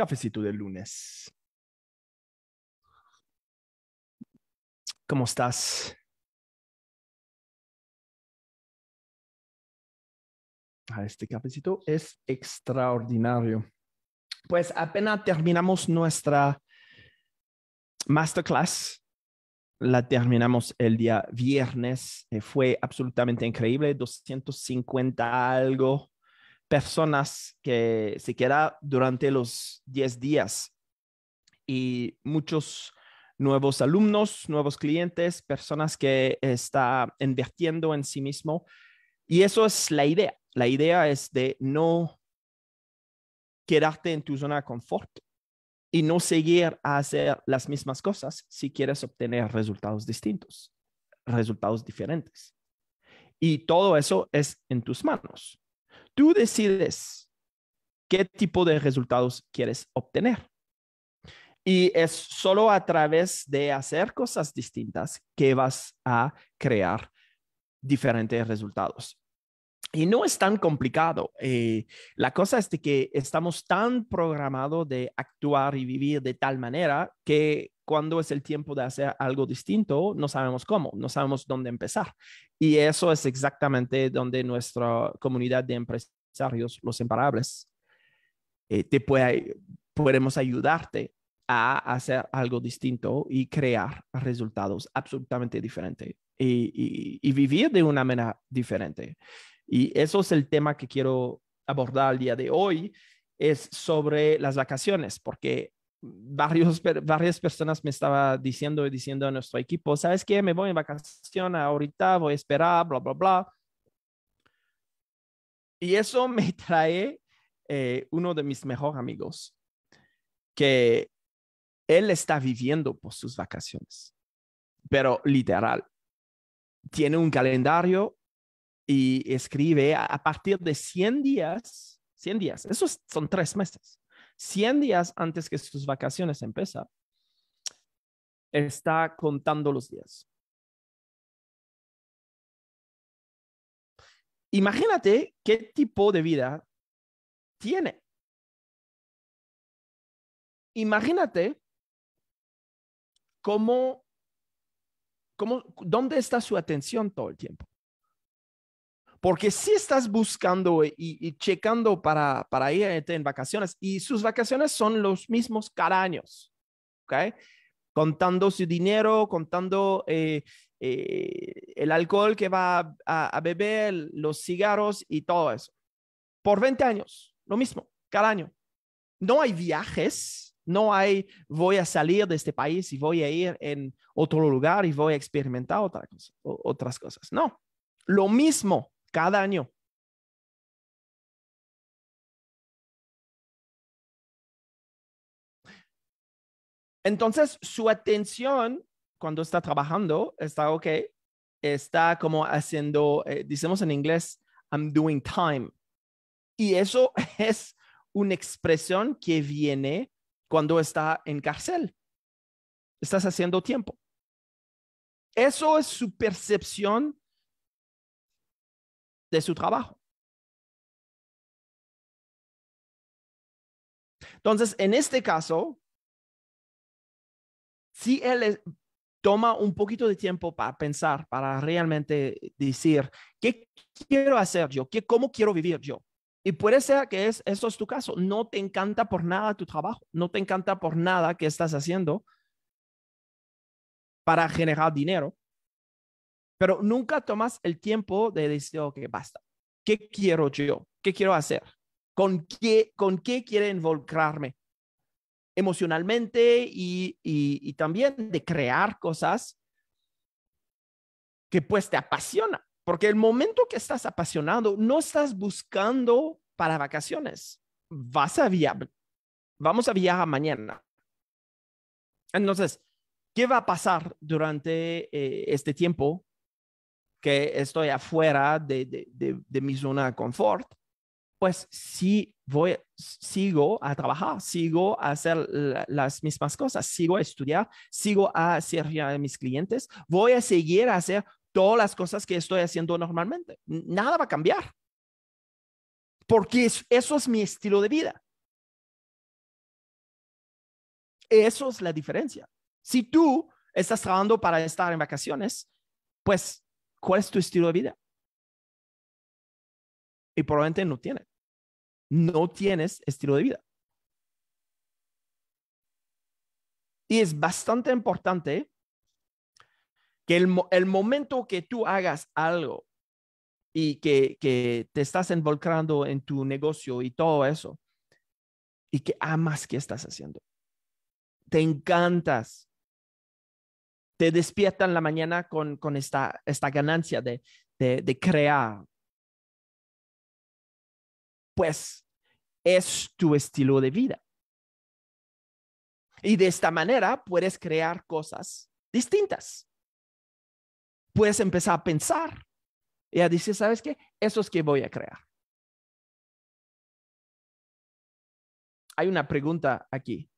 cafecito del lunes. ¿Cómo estás? Ah, este cafecito es extraordinario. Pues apenas terminamos nuestra masterclass. La terminamos el día viernes. Eh, fue absolutamente increíble. 250 algo personas que se queda durante los 10 días y muchos nuevos alumnos, nuevos clientes, personas que está invirtiendo en sí mismo. Y eso es la idea. La idea es de no quedarte en tu zona de confort y no seguir a hacer las mismas cosas si quieres obtener resultados distintos, resultados diferentes. Y todo eso es en tus manos tú decides qué tipo de resultados quieres obtener. Y es solo a través de hacer cosas distintas que vas a crear diferentes resultados. Y no es tan complicado. Eh, la cosa es que estamos tan programados de actuar y vivir de tal manera que cuando es el tiempo de hacer algo distinto, no sabemos cómo, no sabemos dónde empezar. Y eso es exactamente donde nuestra comunidad de empresarios, los imparables, eh, te podemos ayudarte a hacer algo distinto y crear resultados absolutamente diferentes y, y, vivir de una manera diferente. Y eso es el tema que quiero abordar el día de hoy, es sobre las vacaciones, porque varias personas me estaba diciendo y diciendo a nuestro equipo, ¿sabes qué? Me voy en vacaciones ahorita, voy a esperar, bla, bla, bla. Y eso me trae eh, uno de mis mejores amigos, que él está viviendo por sus vacaciones, pero literal. Tiene un calendario y escribe a, partir de 100 días, 100 días, esos son tres meses 100 días antes que sus vacaciones empiezan, está contando los días. Imagínate qué tipo de vida tiene. Imagínate cómo, cómo, dónde está su atención todo el tiempo. Porque si estás buscando y, checando para, ir en vacaciones, y sus vacaciones son los mismos cada año, ¿ok? Contando su dinero, contando eh, eh, el alcohol que va a, beber, los cigarros y todo eso. Por 20 años, lo mismo, cada año. No hay viajes, no hay, voy a salir de este país y voy a ir en otro lugar y voy a experimentar otras cosas. No, lo mismo cada año. Entonces, su atención cuando está trabajando está ok, está como haciendo, eh, decimos en inglés, I'm doing time. Y eso es una expresión que viene cuando está en cárcel. Estás haciendo tiempo. Eso es su percepción de su trabajo. Entonces, en este caso, si él toma un poquito de tiempo para pensar, para realmente decir, ¿qué quiero hacer yo? ¿Qué, ¿Cómo quiero vivir yo? Y puede ser que eso es tu caso. No te encanta por nada tu trabajo, no te encanta por nada que estás haciendo para generar dinero pero nunca tomas el tiempo de decir, ok, basta, ¿qué quiero yo? ¿Qué quiero hacer? ¿Con qué, con qué quiere involucrarme? emocionalmente y, también de crear cosas que pues te apasiona, porque el momento que estás apasionado, no estás buscando para vacaciones, vas a viajar, vamos a viajar mañana. Entonces, ¿qué va a pasar durante eh, este tiempo que estoy afuera de, de, de, mi zona de confort, pues sí voy, sigo a trabajar, sigo a hacer las mismas cosas, sigo a estudiar, sigo a servir a mis clientes, voy a seguir a hacer todas las cosas que estoy haciendo normalmente. Nada va a cambiar. Porque eso es mi estilo de vida. Eso es la diferencia. Si tú estás trabajando para estar en vacaciones, pues ¿Cuál es tu estilo de vida? Y probablemente no tiene. No tienes estilo de vida. Y es bastante importante que el, momento que tú hagas algo y que, que te estás involucrando en tu negocio y todo eso, y que amas que estás haciendo. Te encantas te despiertan en la mañana con, esta, ganancia de, crear. Pues es tu estilo de vida. Y de esta manera puedes crear cosas distintas. Puedes empezar a pensar y a decir, ¿sabes qué? Eso es que voy a crear. Hay una pregunta aquí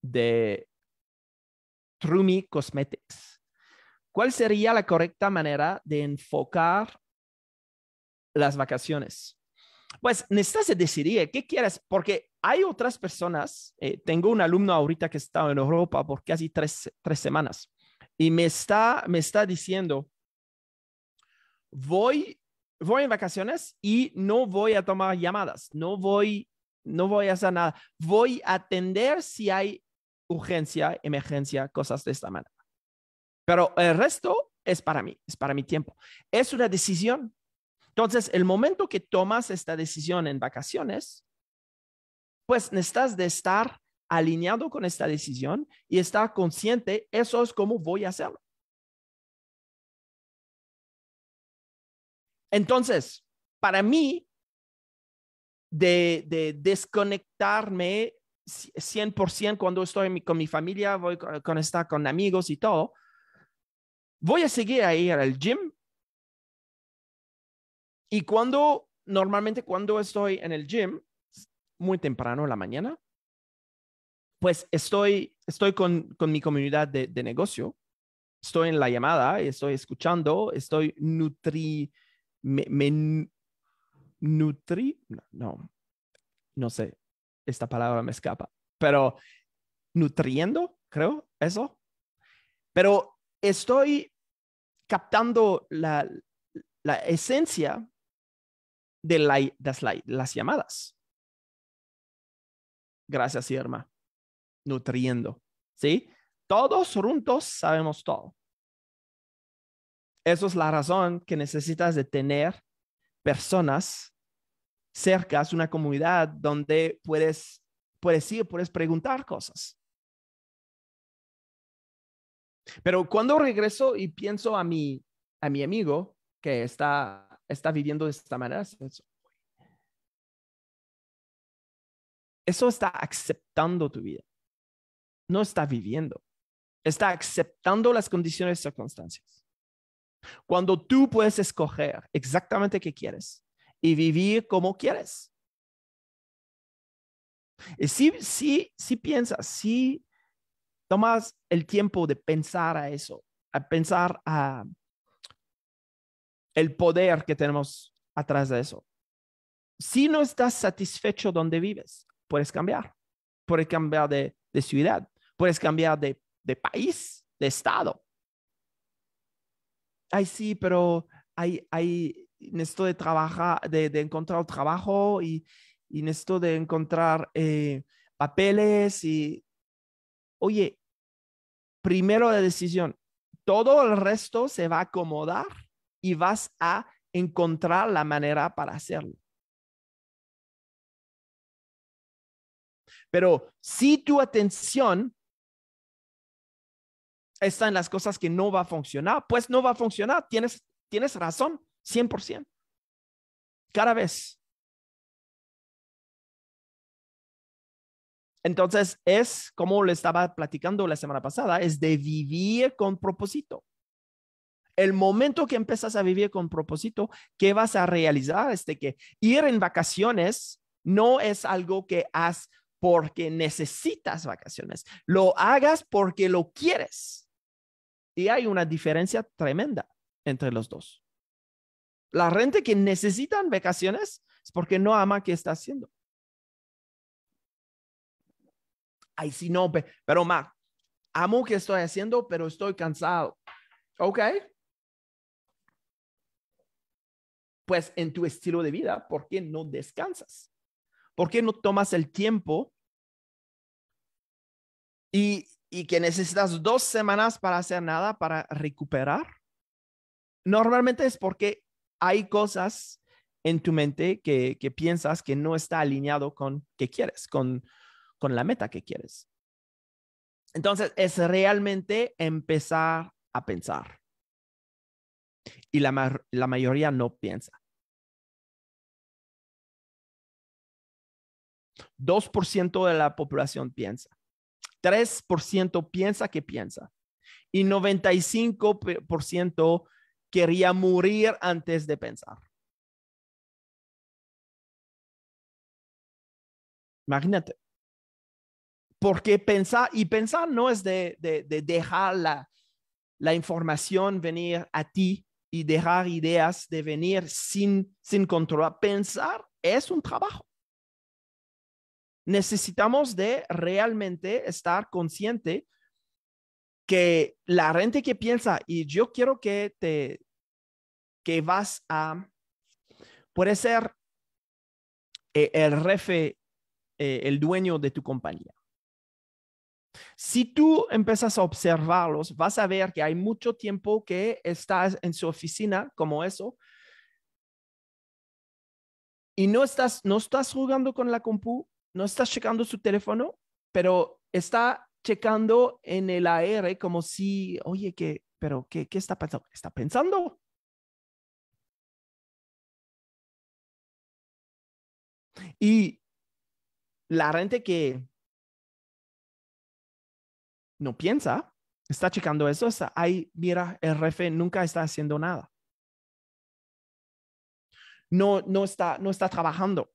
de Rumi Cosmetics. ¿Cuál sería la correcta manera de enfocar las vacaciones? Pues necesitas decidir qué quieres, porque hay otras personas, eh, tengo un alumno ahorita que está en Europa por casi tres, semanas y me está, me está diciendo, voy, voy en vacaciones y no voy a tomar llamadas, no voy, no voy a hacer nada, voy a atender si hay urgencia, emergencia, cosas de esta manera. Pero el resto es para mí, es para mi tiempo. Es una decisión. Entonces, el momento que tomas esta decisión en vacaciones, pues necesitas de estar alineado con esta decisión y estar consciente, eso es como voy a hacerlo. Entonces, para mí, de desconectarme 100% cuando estoy con mi familia, voy con estar con amigos y todo, voy a seguir a ir al gym. Y cuando, normalmente cuando estoy en el gym, muy temprano en la mañana, pues estoy, estoy con, con mi comunidad de, negocio, estoy en la llamada, estoy escuchando, estoy nutri, nutri, no, no sé, esta palabra me escapa, pero nutriendo, creo, eso. Pero estoy captando la, esencia de, las, llamadas. Gracias, Irma. Nutriendo, ¿sí? Todos juntos sabemos todo. Eso es la razón que necesitas de tener personas cerca una comunidad donde puedes, puedes ir, puedes preguntar cosas. Pero cuando regreso y pienso a mi, a mi amigo que está, está viviendo de esta manera, eso, eso está aceptando tu vida. No está viviendo. Está aceptando las condiciones y circunstancias. Cuando tú puedes escoger exactamente qué quieres, y vivir como quieres. Y si, si, si piensas, si tomas el tiempo de pensar a eso, a pensar a el poder que tenemos atrás de eso. Si no estás satisfecho donde vives, puedes cambiar. Puedes cambiar de, ciudad, puedes cambiar de, de, país, de estado. Ay, sí, pero hay, hay, necesito de trabajar, de, encontrar trabajo y, en esto de encontrar eh, papeles y, oye, primero la decisión, todo el resto se va a acomodar y vas a encontrar la manera para hacerlo. Pero si tu atención está en las cosas que no va a funcionar, pues no va a funcionar, tienes razón. 100%. Cada vez. Entonces, es como le estaba platicando la semana pasada, es de vivir con propósito. El momento que empiezas a vivir con propósito, ¿qué vas a realizar? Este que ir en vacaciones no es algo que hagas porque necesitas vacaciones, lo hagas porque lo quieres. Y hay una diferencia tremenda entre los dos. La gente que necesitan vacaciones es porque no ama que está haciendo. Ay, si no, pero Mac, amo que estoy haciendo, pero estoy cansado. ¿Ok? Pues en tu estilo de vida, ¿por qué no descansas? ¿Por qué no tomas el tiempo y, y que necesitas dos semanas para hacer nada, para recuperar? Normalmente es porque hay cosas en tu mente que, piensas que no está alineado con que quieres, con, la meta que quieres. Entonces, es realmente empezar a pensar. Y la, mayoría no piensa. 2% de la población piensa. 3% piensa que piensa. Y 95% quería morir antes de pensar. Imagínate. Porque pensar, y pensar no es de, dejar la, información venir a ti y dejar ideas de venir sin, sin controlar. Pensar es un trabajo. Necesitamos de realmente estar consciente que la gente que piensa, y yo quiero que te, que vas a, puede ser eh, el refe, eh, el dueño de tu compañía. Si tú empiezas a observarlos, vas a ver que hay mucho tiempo que estás en su oficina como eso y no estás, no estás jugando con la compu, no estás checando su teléfono, pero está checando en el AR como si, oye, ¿qué, pero qué, qué está pensando? Está pensando. Y la gente que no piensa, está checando eso, está ahí, mira, el refe nunca está haciendo nada. No, no, está, no está trabajando.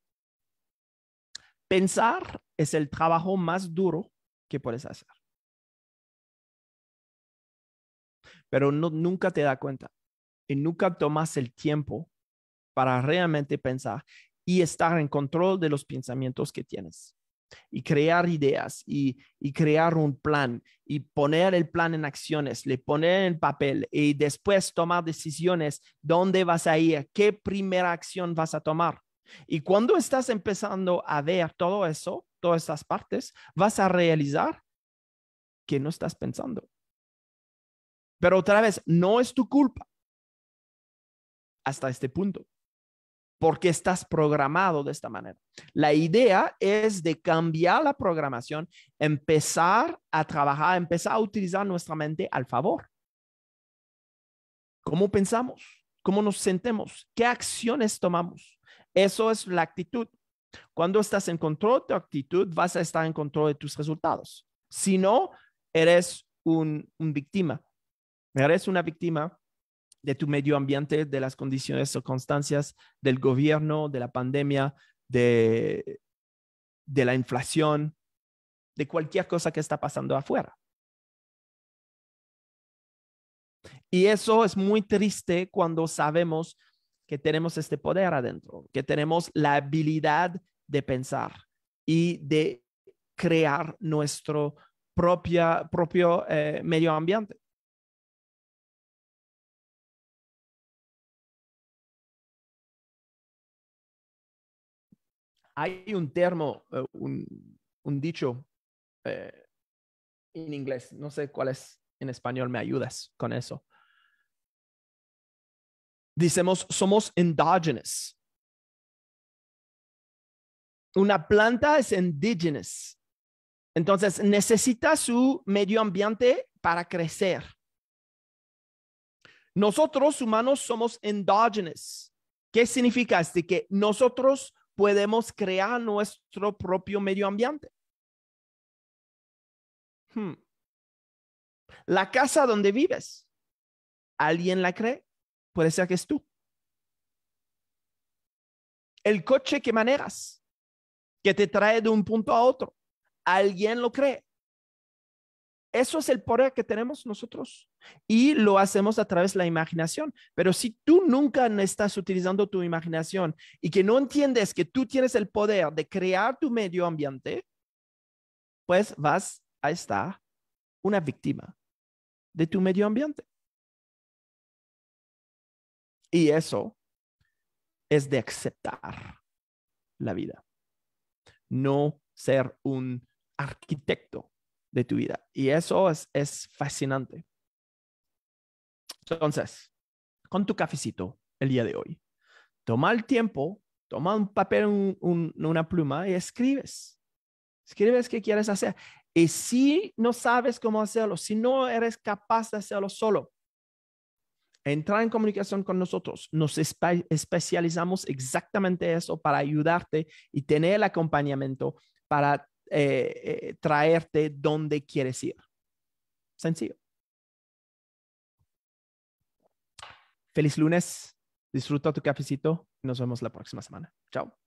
Pensar es el trabajo más duro que puedes hacer. Pero nunca te da cuenta y nunca tomas el tiempo para realmente pensar y estar en control de los pensamientos que tienes y crear ideas y, crear un plan y poner el plan en acciones, le poner en papel y después tomar decisiones, dónde vas a ir, qué primera acción vas a tomar. Y cuando estás empezando a ver todo eso, todas esas partes, vas a realizar que no estás pensando. Pero otra vez, no es tu culpa hasta este punto porque estás programado de esta manera. La idea es de cambiar la programación, empezar a trabajar, empezar a utilizar nuestra mente al favor. ¿Cómo pensamos? ¿Cómo nos sentemos? ¿Qué acciones tomamos? Eso es la actitud. Cuando estás en control de tu actitud, vas a estar en control de tus resultados. Si no, eres un, un víctima. Eres una víctima de tu medio ambiente, de las condiciones circunstancias, constancias del gobierno, de la pandemia, de, la inflación, de cualquier cosa que está pasando afuera. Y eso es muy triste cuando sabemos que tenemos este poder adentro, que tenemos la habilidad de pensar y de crear nuestro propio eh, medio ambiente. hay un termo, eh, un, dicho eh, en inglés, no sé cuál es en español, me ayudas con eso. Dicemos, somos endógenos. Una planta es indígenas. Entonces, necesita su medio ambiente para crecer. Nosotros humanos somos endógenos. ¿Qué significa? esto? que nosotros podemos crear nuestro propio medio ambiente. Hmm. La casa donde vives, alguien la cree, puede ser que es tú. El coche que manejas, que te trae de un punto a otro, alguien lo cree. Eso es el poder que tenemos nosotros y lo hacemos a través de la imaginación. Pero si tú nunca estás utilizando tu imaginación y que no entiendes que tú tienes el poder de crear tu medio ambiente, pues vas a estar una víctima de tu medio ambiente. Y eso es de aceptar la vida, no ser un arquitecto de tu vida. Y eso es, fascinante. Entonces, con tu cafecito el día de hoy, toma el tiempo, toma un papel, una pluma y escribes. Escribes qué quieres hacer. Y si no sabes cómo hacerlo, si no eres capaz de hacerlo solo, entra en comunicación con nosotros. Nos especializamos exactamente eso para ayudarte y tener el acompañamiento para eh, eh, traerte donde quieres ir. Sencillo. Feliz lunes, disfruta tu cafecito y nos vemos la próxima semana. Chao.